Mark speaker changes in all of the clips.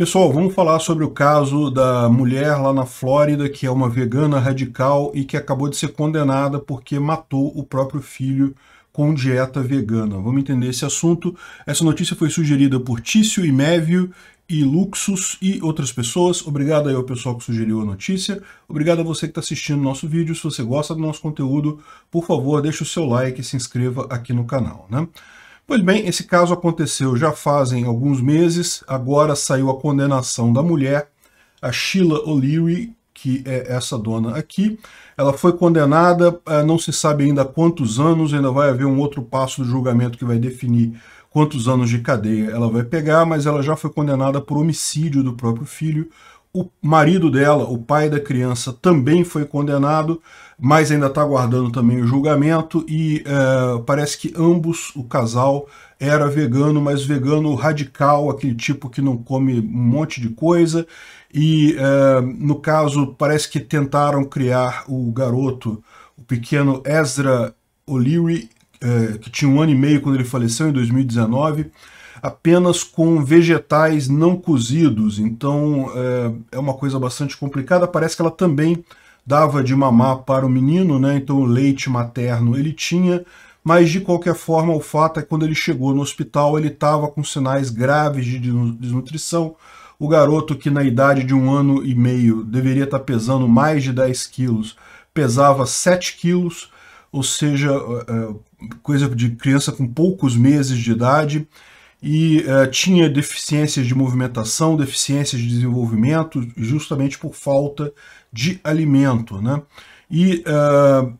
Speaker 1: Pessoal, vamos falar sobre o caso da mulher lá na Flórida, que é uma vegana radical e que acabou de ser condenada porque matou o próprio filho com dieta vegana. Vamos entender esse assunto. Essa notícia foi sugerida por Tício e Mévio e Luxus e outras pessoas. Obrigado aí ao pessoal que sugeriu a notícia. Obrigado a você que está assistindo nosso vídeo. Se você gosta do nosso conteúdo, por favor, deixe o seu like e se inscreva aqui no canal. Né? Pois bem, esse caso aconteceu já fazem alguns meses, agora saiu a condenação da mulher, a Sheila O'Leary, que é essa dona aqui. Ela foi condenada, eh, não se sabe ainda quantos anos, ainda vai haver um outro passo do julgamento que vai definir quantos anos de cadeia ela vai pegar, mas ela já foi condenada por homicídio do próprio filho o marido dela, o pai da criança, também foi condenado, mas ainda está aguardando também o julgamento e é, parece que ambos, o casal, era vegano, mas vegano radical, aquele tipo que não come um monte de coisa. E é, no caso, parece que tentaram criar o garoto, o pequeno Ezra O'Leary, é, que tinha um ano e meio quando ele faleceu, em 2019 apenas com vegetais não cozidos, então é, é uma coisa bastante complicada. Parece que ela também dava de mamar para o menino, né? então o leite materno ele tinha, mas de qualquer forma o fato é que quando ele chegou no hospital ele estava com sinais graves de desnutrição. O garoto que na idade de um ano e meio deveria estar tá pesando mais de 10 quilos, pesava 7 quilos, ou seja, é, é, coisa de criança com poucos meses de idade e eh, tinha deficiências de movimentação, deficiências de desenvolvimento, justamente por falta de alimento. Né? E eh,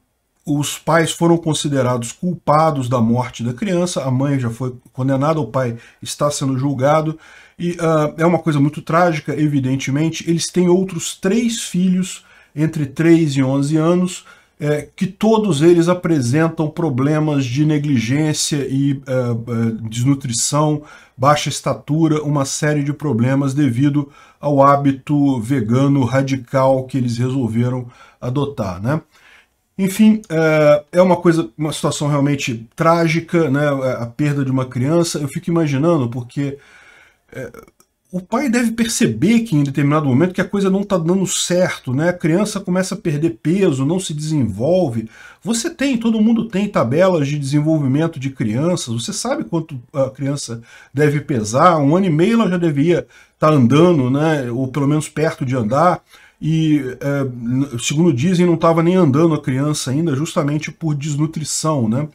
Speaker 1: os pais foram considerados culpados da morte da criança, a mãe já foi condenada, o pai está sendo julgado, e eh, é uma coisa muito trágica, evidentemente. Eles têm outros três filhos entre 3 e 11 anos, é, que todos eles apresentam problemas de negligência e é, é, desnutrição, baixa estatura, uma série de problemas devido ao hábito vegano radical que eles resolveram adotar. Né? Enfim, é, é uma coisa, uma situação realmente trágica, né? a perda de uma criança. Eu fico imaginando, porque é, o pai deve perceber que em determinado momento que a coisa não está dando certo, né? A criança começa a perder peso, não se desenvolve. Você tem, todo mundo tem tabelas de desenvolvimento de crianças. Você sabe quanto a criança deve pesar. Um ano e meio ela já devia estar tá andando, né? Ou pelo menos perto de andar. E é, segundo dizem, não estava nem andando a criança ainda, justamente por desnutrição, né?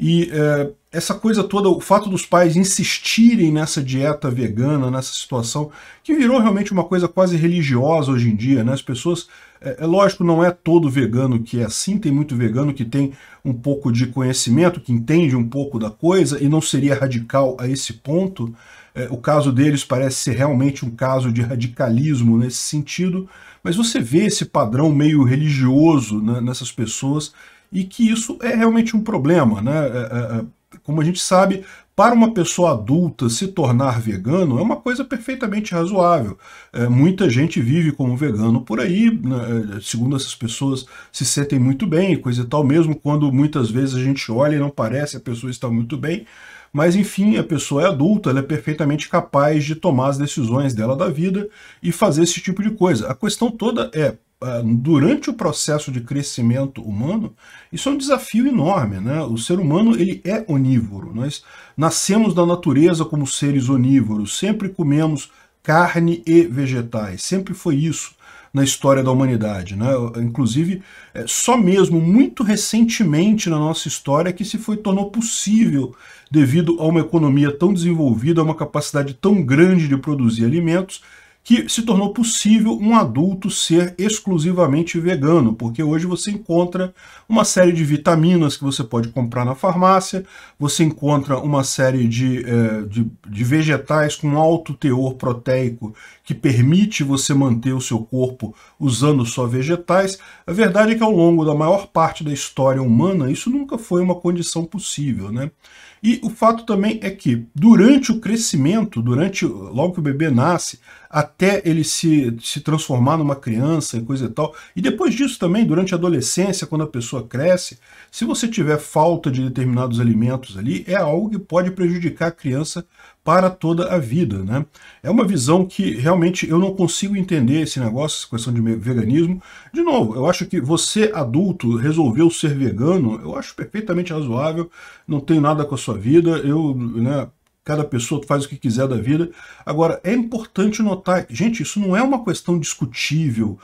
Speaker 1: E é, essa coisa toda, o fato dos pais insistirem nessa dieta vegana, nessa situação, que virou realmente uma coisa quase religiosa hoje em dia, né? As pessoas, é, é, lógico, não é todo vegano que é assim, tem muito vegano que tem um pouco de conhecimento, que entende um pouco da coisa e não seria radical a esse ponto. É, o caso deles parece ser realmente um caso de radicalismo nesse sentido, mas você vê esse padrão meio religioso né, nessas pessoas e que isso é realmente um problema, né? É, é, é, como a gente sabe, para uma pessoa adulta se tornar vegano é uma coisa perfeitamente razoável. É, muita gente vive como vegano por aí, né, é, segundo essas pessoas, se sentem muito bem, coisa e tal, mesmo quando muitas vezes a gente olha e não parece a pessoa está muito bem. Mas enfim, a pessoa é adulta, ela é perfeitamente capaz de tomar as decisões dela da vida e fazer esse tipo de coisa. A questão toda é ah, durante o processo de crescimento humano, isso é um desafio enorme. Né? O ser humano ele é onívoro. Nós nascemos da natureza como seres onívoros, sempre comemos carne e vegetais, sempre foi isso na história da humanidade. Né? Inclusive, é, só mesmo muito recentemente na nossa história que se foi tornou possível, devido a uma economia tão desenvolvida, a uma capacidade tão grande de produzir alimentos, que se tornou possível um adulto ser exclusivamente vegano, porque hoje você encontra uma série de vitaminas que você pode comprar na farmácia, você encontra uma série de, eh, de, de vegetais com alto teor proteico que permite você manter o seu corpo usando só vegetais. A verdade é que ao longo da maior parte da história humana, isso nunca foi uma condição possível, né? E o fato também é que durante o crescimento, durante logo que o bebê nasce, até ele se, se transformar numa criança e coisa e tal, e depois disso também, durante a adolescência, quando a pessoa cresce, se você tiver falta de determinados alimentos ali, é algo que pode prejudicar a criança para toda a vida. Né? É uma visão que realmente eu não consigo entender esse negócio, essa questão de veganismo. De novo, eu acho que você, adulto, resolveu ser vegano, eu acho perfeitamente razoável, não tenho nada com a sua vida, eu, né, cada pessoa faz o que quiser da vida. Agora, é importante notar, gente, isso não é uma questão discutível.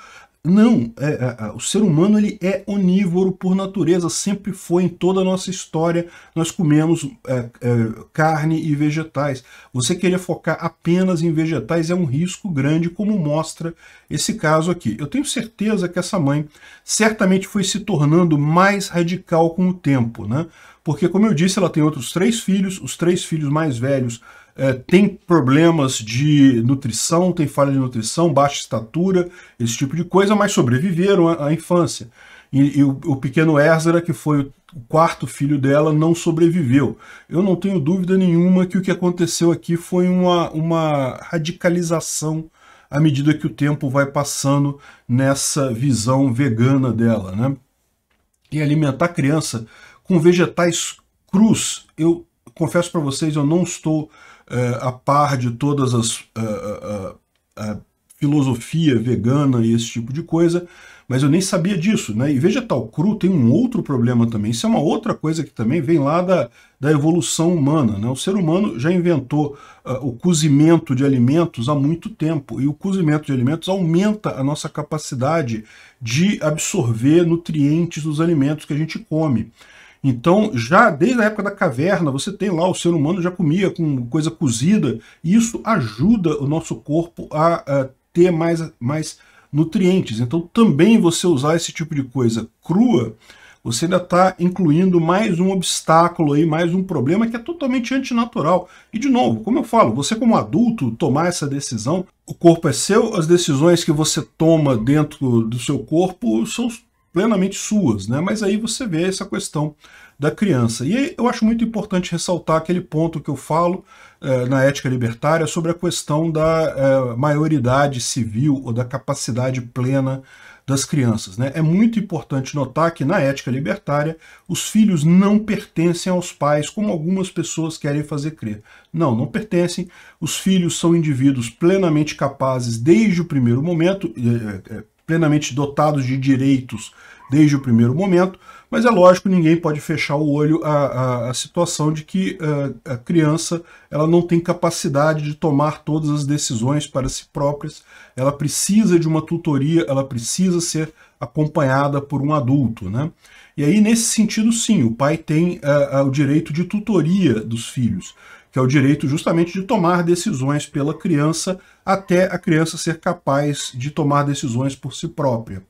Speaker 1: Não, é, é, é, o ser humano ele é onívoro por natureza, sempre foi em toda a nossa história. Nós comemos é, é, carne e vegetais. Você querer focar apenas em vegetais é um risco grande, como mostra esse caso aqui. Eu tenho certeza que essa mãe certamente foi se tornando mais radical com o tempo, né? Porque, como eu disse, ela tem outros três filhos, os três filhos mais velhos é, tem problemas de nutrição, tem falha de nutrição, baixa estatura, esse tipo de coisa, mas sobreviveram à, infância. E, e o, o, pequeno Ezra, que foi o quarto filho dela, não sobreviveu. Eu não tenho dúvida nenhuma que o que aconteceu aqui foi uma, uma radicalização à medida que o tempo vai passando nessa visão vegana dela. Né? E alimentar criança com vegetais crus, eu confesso para vocês, eu não estou eh, a par de todas as a, eh, a, eh, a filosofia vegana e esse tipo de coisa, mas eu nem sabia disso, né? E vegetal cru tem um outro problema também. Isso é uma outra coisa que também vem lá da, da evolução humana, né? O ser humano já inventou uh, o cozimento de alimentos há muito tempo, e o cozimento de alimentos aumenta a nossa capacidade de absorver nutrientes dos alimentos que a gente come. Então, já desde a época da caverna, você tem lá, o ser humano já comia com coisa cozida, e isso ajuda o nosso corpo a, a ter mais, mais nutrientes. Então, também você usar esse tipo de coisa crua, você ainda está incluindo mais um obstáculo aí, mais um problema que é totalmente antinatural. E de novo, como eu falo, você como adulto tomar essa decisão, o corpo é seu, as decisões que você toma dentro do seu corpo são plenamente suas, né? Mas aí você vê essa questão da criança. E eu acho muito importante ressaltar aquele ponto que eu falo eh, na ética libertária sobre a questão da eh, maioridade civil ou da capacidade plena das crianças. Né? É muito importante notar que na ética libertária os filhos não pertencem aos pais, como algumas pessoas querem fazer crer. Não, não pertencem. Os filhos são indivíduos plenamente capazes desde o primeiro momento, eh, eh, eh plenamente dotados de direitos desde o primeiro momento, mas é lógico, ninguém pode fechar o olho à, à, à situação de que a, eh, a criança ela não tem capacidade de tomar todas as decisões para si próprias, ela precisa de uma tutoria, ela precisa ser acompanhada por um adulto. Né? E aí, nesse sentido, sim, o pai tem eh, eh, o direito de tutoria dos filhos que é o direito justamente de tomar decisões pela criança até a criança ser capaz de tomar decisões por si própria.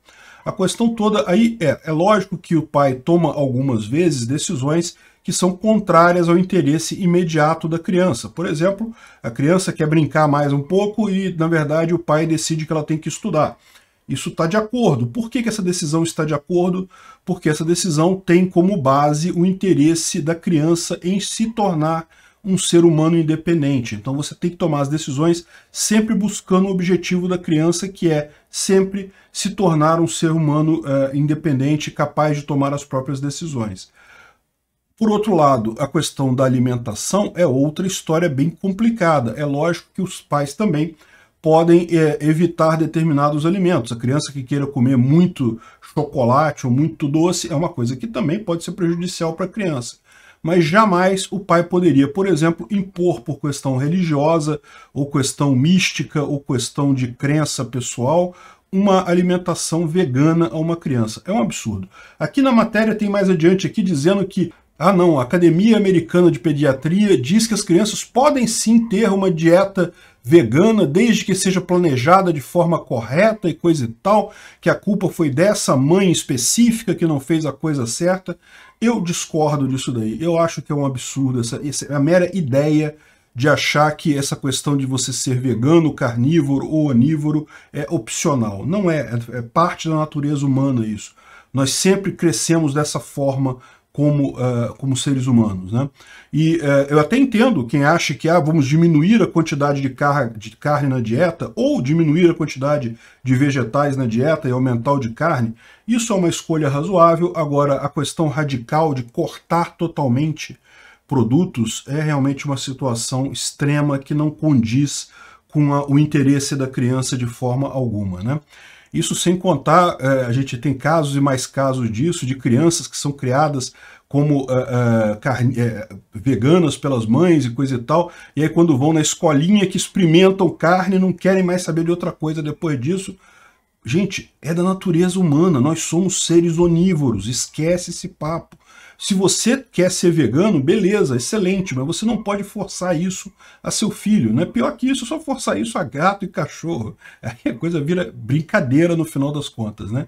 Speaker 1: A questão toda aí é, é lógico que o pai toma algumas vezes decisões que são contrárias ao interesse imediato da criança. Por exemplo, a criança quer brincar mais um pouco e, na verdade, o pai decide que ela tem que estudar. Isso está de acordo. Por que, que essa decisão está de acordo? Porque essa decisão tem como base o interesse da criança em se tornar um ser humano independente. Então você tem que tomar as decisões sempre buscando o objetivo da criança, que é sempre se tornar um ser humano uh, independente, capaz de tomar as próprias decisões. Por outro lado, a questão da alimentação é outra história bem complicada. É lógico que os pais também podem é, evitar determinados alimentos. A criança que queira comer muito chocolate ou muito doce é uma coisa que também pode ser prejudicial para a criança mas jamais o pai poderia, por exemplo, impor por questão religiosa, ou questão mística, ou questão de crença pessoal, uma alimentação vegana a uma criança. É um absurdo. Aqui na matéria tem mais adiante aqui dizendo que ah, não, a Academia Americana de Pediatria diz que as crianças podem sim ter uma dieta vegana desde que seja planejada de forma correta e coisa e tal, que a culpa foi dessa mãe específica que não fez a coisa certa. Eu discordo disso daí. Eu acho que é um absurdo essa, essa a mera ideia de achar que essa questão de você ser vegano, carnívoro ou onívoro é opcional. Não é, é, é parte da natureza humana isso. Nós sempre crescemos dessa forma como, uh, como seres humanos. Né? E uh, eu até entendo quem acha que ah, vamos diminuir a quantidade de, car de carne na dieta ou diminuir a quantidade de vegetais na dieta e aumentar o de carne. Isso é uma escolha razoável. Agora, a questão radical de cortar totalmente produtos é realmente uma situação extrema que não condiz com a, o interesse da criança de forma alguma. Né? Isso sem contar, eh, a gente tem casos e mais casos disso, de crianças que são criadas como uh, uh, carne, uh, veganas pelas mães e coisa e tal, e aí quando vão na escolinha que experimentam carne, não querem mais saber de outra coisa depois disso. Gente, é da natureza humana, nós somos seres onívoros, esquece esse papo. Se você quer ser vegano, beleza, excelente, mas você não pode forçar isso a seu filho. não é Pior que isso, só forçar isso a gato e cachorro. Aí a coisa vira brincadeira no final das contas. Né?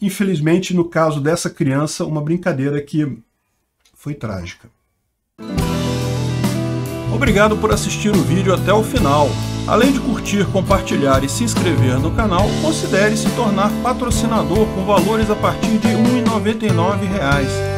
Speaker 1: Infelizmente, no caso dessa criança, uma brincadeira que foi trágica. Obrigado por assistir o vídeo até o final. Além de curtir, compartilhar e se inscrever no canal, considere se tornar patrocinador com valores a partir de R$ 1,99